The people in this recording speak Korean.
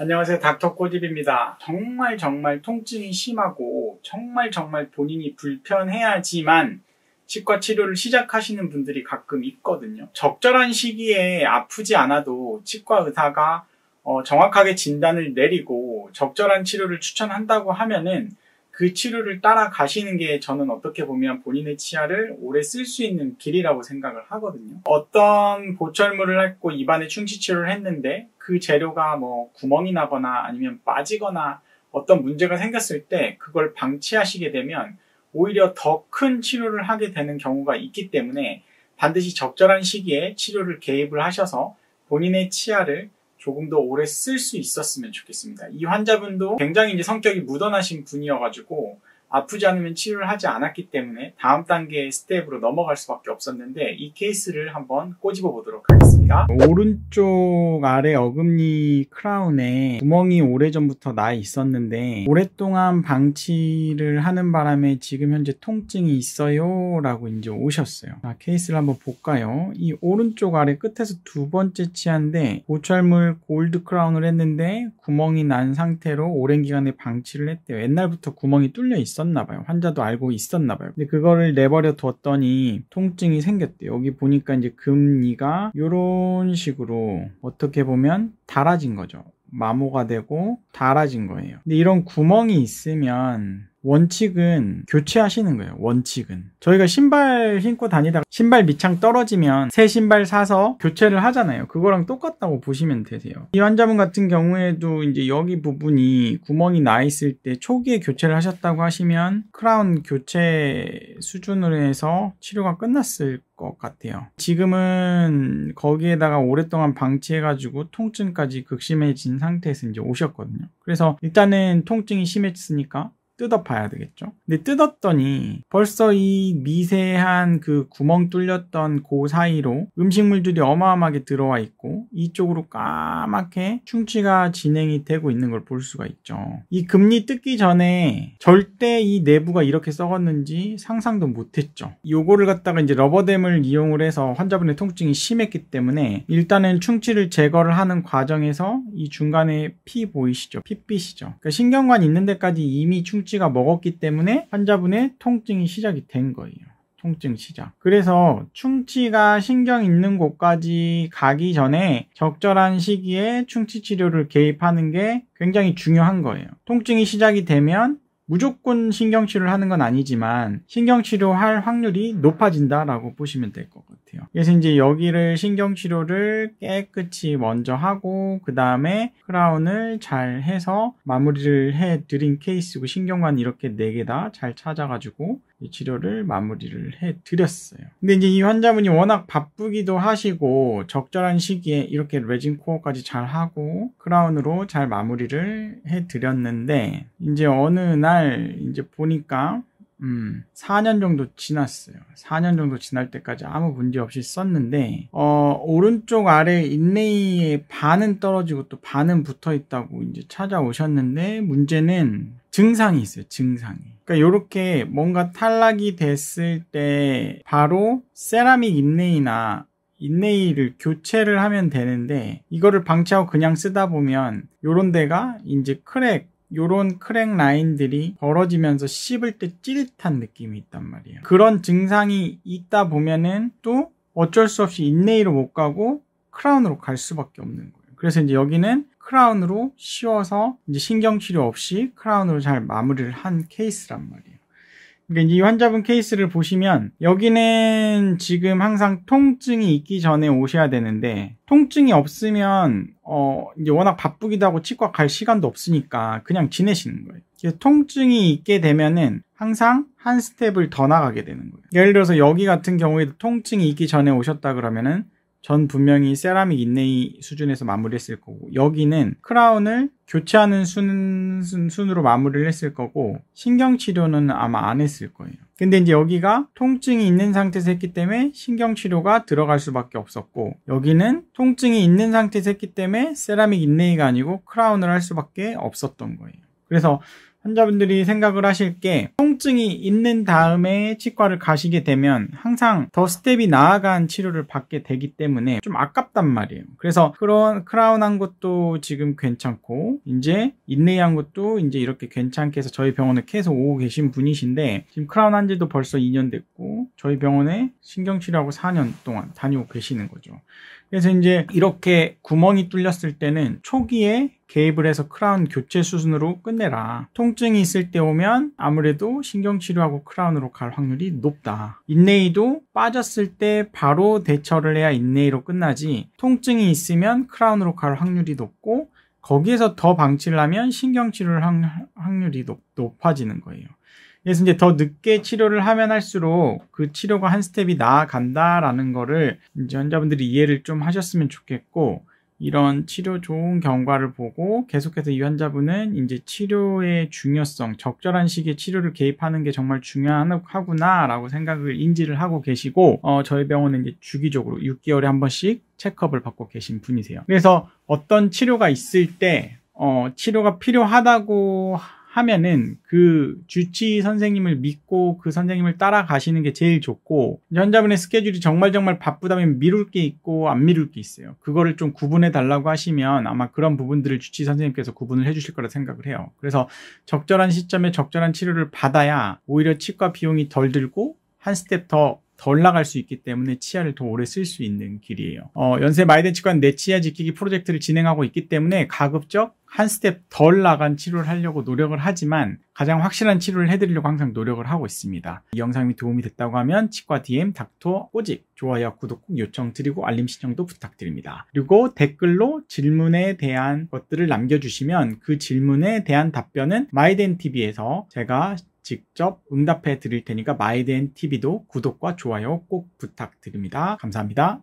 안녕하세요 닥터꼬집입니다 정말 정말 통증이 심하고 정말 정말 본인이 불편해야지만 치과 치료를 시작하시는 분들이 가끔 있거든요 적절한 시기에 아프지 않아도 치과 의사가 어, 정확하게 진단을 내리고 적절한 치료를 추천한다고 하면은 그 치료를 따라가시는 게 저는 어떻게 보면 본인의 치아를 오래 쓸 수 있는 길이라고 생각을 하거든요. 어떤 보철물을 했고 입안에 충치 치료를 했는데 그 재료가 뭐 구멍이 나거나 아니면 빠지거나 어떤 문제가 생겼을 때 그걸 방치하시게 되면 오히려 더 큰 치료를 하게 되는 경우가 있기 때문에 반드시 적절한 시기에 치료를 개입을 하셔서 본인의 치아를 조금 더 오래 쓸 수 있었으면 좋겠습니다. 이 환자분도 굉장히 이제 성격이 묻어나신 분이어가지고 아프지 않으면 치료를 하지 않았기 때문에 다음 단계의 스텝으로 넘어갈 수밖에 없었는데 이 케이스를 한번 꼬집어 보도록 하겠습니다. 오른쪽 아래 어금니 크라운에 구멍이 오래전부터 나 있었는데 오랫동안 방치를 하는 바람에 지금 현재 통증이 있어요 라고 이제 오셨어요. 자, 케이스를 한번 볼까요? 이 오른쪽 아래 끝에서 두 번째 치아인데 보철물 골드 크라운을 했는데 구멍이 난 상태로 오랜 기간에 방치를 했대요. 옛날부터 구멍이 뚫려 있어 요 있었나 봐요. 환자도 알고 있었나 봐요. 근데 그거를 내버려 두었더니 통증이 생겼대요. 여기 보니까 이제 금니가 이런 식으로 어떻게 보면 닳아진 거죠. 마모가 되고 닳아진 거예요. 근데 이런 구멍이 있으면 원칙은 교체하시는 거예요. 원칙은. 저희가 신발 신고 다니다가 신발 밑창 떨어지면 새 신발 사서 교체를 하잖아요. 그거랑 똑같다고 보시면 되세요. 이 환자분 같은 경우에도 이제 여기 부분이 구멍이 나 있을 때 초기에 교체를 하셨다고 하시면 크라운 교체 수준으로 해서 치료가 끝났을 것 같아요. 지금은 거기에다가 오랫동안 방치해가지고 통증까지 극심해진 상태에서 이제 오셨거든요. 그래서 일단은 통증이 심했으니까 뜯어봐야 되겠죠. 근데 뜯었더니 벌써 이 미세한 그 구멍 뚫렸던 그 사이로 음식물들이 어마어마하게 들어와 있고 이쪽으로 까맣게 충치가 진행이 되고 있는 걸 볼 수가 있죠. 이 금리 뜯기 전에 절대 이 내부가 이렇게 썩었는지 상상도 못했죠. 요거를 갖다가 이제 러버댐을 이용을 해서 환자분의 통증이 심했기 때문에 일단은 충치를 제거를 하는 과정에서 이 중간에 피 보이시죠? 핏빛이죠. 그러니까 신경관 있는 데까지 이미 충치가 먹었기 때문에 환자분의 통증이 시작이 된 거예요. 통증 시작. 그래서 충치가 신경 있는 곳까지 가기 전에 적절한 시기에 충치 치료를 개입하는 게 굉장히 중요한 거예요. 통증이 시작이 되면 무조건 신경치료를 하는 건 아니지만 신경치료할 확률이 높아진다라고 보시면 될 거거든요. 같아요. 그래서 이제 여기를 신경치료를 깨끗이 먼저 하고 그 다음에 크라운을 잘 해서 마무리를 해드린 케이스고 신경관 이렇게 네 개 다 잘 찾아가지고 치료를 마무리를 해드렸어요. 근데 이제 이 환자분이 워낙 바쁘기도 하시고 적절한 시기에 이렇게 레진 코어까지 잘 하고 크라운으로 잘 마무리를 해드렸는데 이제 어느 날 이제 보니까 음, 4년 정도 지났어요. 4년 정도 지날 때까지 아무 문제 없이 썼는데, 어, 오른쪽 아래 인레이의 반은 떨어지고 또 반은 붙어 있다고 이제 찾아오셨는데, 문제는 증상이 있어요, 증상이. 그러니까 이렇게 뭔가 탈락이 됐을 때 바로 세라믹 인레이나 인레이를 교체를 하면 되는데 이거를 방치하고 그냥 쓰다 보면 요런 데가 이제 크랙 요런 크랙 라인들이 벌어지면서 씹을 때 찌릿한 느낌이 있단 말이에요. 그런 증상이 있다 보면은 또 어쩔 수 없이 인레이로 못 가고 크라운으로 갈 수밖에 없는 거예요. 그래서 이제 여기는 크라운으로 씌워서 이제 신경치료 없이 크라운으로 잘 마무리를 한 케이스란 말이에요. 그러니까 이 환자분 케이스를 보시면 여기는 지금 항상 통증이 있기 전에 오셔야 되는데 통증이 없으면 어 이제 워낙 바쁘기도 하고 치과 갈 시간도 없으니까 그냥 지내시는 거예요. 그래서 통증이 있게 되면은 항상 한 스텝을 더 나가게 되는 거예요. 예를 들어서 여기 같은 경우에도 통증이 있기 전에 오셨다 그러면은 전 분명히 세라믹 인레이 수준에서 마무리했을 거고 여기는 크라운을 교체하는 순, 순으로 마무리를 했을 거고 신경치료는 아마 안 했을 거예요 근데 이제 여기가 통증이 있는 상태에서 했기 때문에 신경치료가 들어갈 수밖에 없었고 여기는 통증이 있는 상태에서 했기 때문에 세라믹 인레이가 아니고 크라운을 할 수밖에 없었던 거예요 그래서 환자분들이 생각을 하실 게 통증이 있는 다음에 치과를 가시게 되면 항상 더 스텝이 나아간 치료를 받게 되기 때문에 좀 아깝단 말이에요. 그래서 그런 크라운 한 것도 지금 괜찮고 이제 인레이 한 것도 이제 이렇게 괜찮게 해서 저희 병원에 계속 오고 계신 분이신데 지금 크라운 한 지도 벌써 2년 됐고 저희 병원에 신경치료하고 4년 동안 다니고 계시는 거죠. 그래서 이제 이렇게 구멍이 뚫렸을 때는 초기에 개입을 해서 크라운 교체 수순으로 끝내라. 통증이 있을 때 오면 아무래도 신경치료하고 크라운으로 갈 확률이 높다. 인내이도 빠졌을 때 바로 대처를 해야 인내이로 끝나지 통증이 있으면 크라운으로 갈 확률이 높고 거기에서 더 방치를 하면 신경치료를 할 확률이 높, 높아지는 거예요. 그래서 이제 더 늦게 치료를 하면 할수록 그 치료가 한 스텝이 나아간다라는 거를 이제 환자분들이 이해를 좀 하셨으면 좋겠고 이런 치료 좋은 경과를 보고 계속해서 이 환자분은 이제 치료의 중요성, 적절한 시기에 치료를 개입하는 게 정말 중요하구나라고 생각을 인지를 하고 계시고, 어, 저희 병원은 이제 주기적으로 6개월에 한 번씩 체크업을 받고 계신 분이세요. 그래서 어떤 치료가 있을 때, 어, 치료가 필요하다고 하면은 그 주치 선생님을 믿고 그 선생님을 따라가시는 게 제일 좋고 환자분의 스케줄이 정말 정말 바쁘다면 미룰 게 있고 안 미룰 게 있어요. 그거를 좀 구분해 달라고 하시면 아마 그런 부분들을 주치 선생님께서 구분을 해 주실 거라 생각을 해요. 그래서 적절한 시점에 적절한 치료를 받아야 오히려 치과 비용이 덜 들고 한 스텝 더더 올라갈 수 있기 때문에 치아를 더 오래 쓸 수 있는 길이에요. 어, 연세 마이덴 치과는 내 치아 지키기 프로젝트를 진행하고 있기 때문에 가급적 한 스텝 덜 나간 치료를 하려고 노력을 하지만 가장 확실한 치료를 해드리려고 항상 노력을 하고 있습니다. 이 영상이 도움이 됐다고 하면 치과 DM 닥터 꼬직 좋아요 구독 꼭 요청드리고 알림 신청도 부탁드립니다. 그리고 댓글로 질문에 대한 것들을 남겨주시면 그 질문에 대한 답변은 마이덴 TV에서 제가 직접 응답해 드릴 테니까 마이덴 TV도 구독과 좋아요 꼭 부탁드립니다. 감사합니다.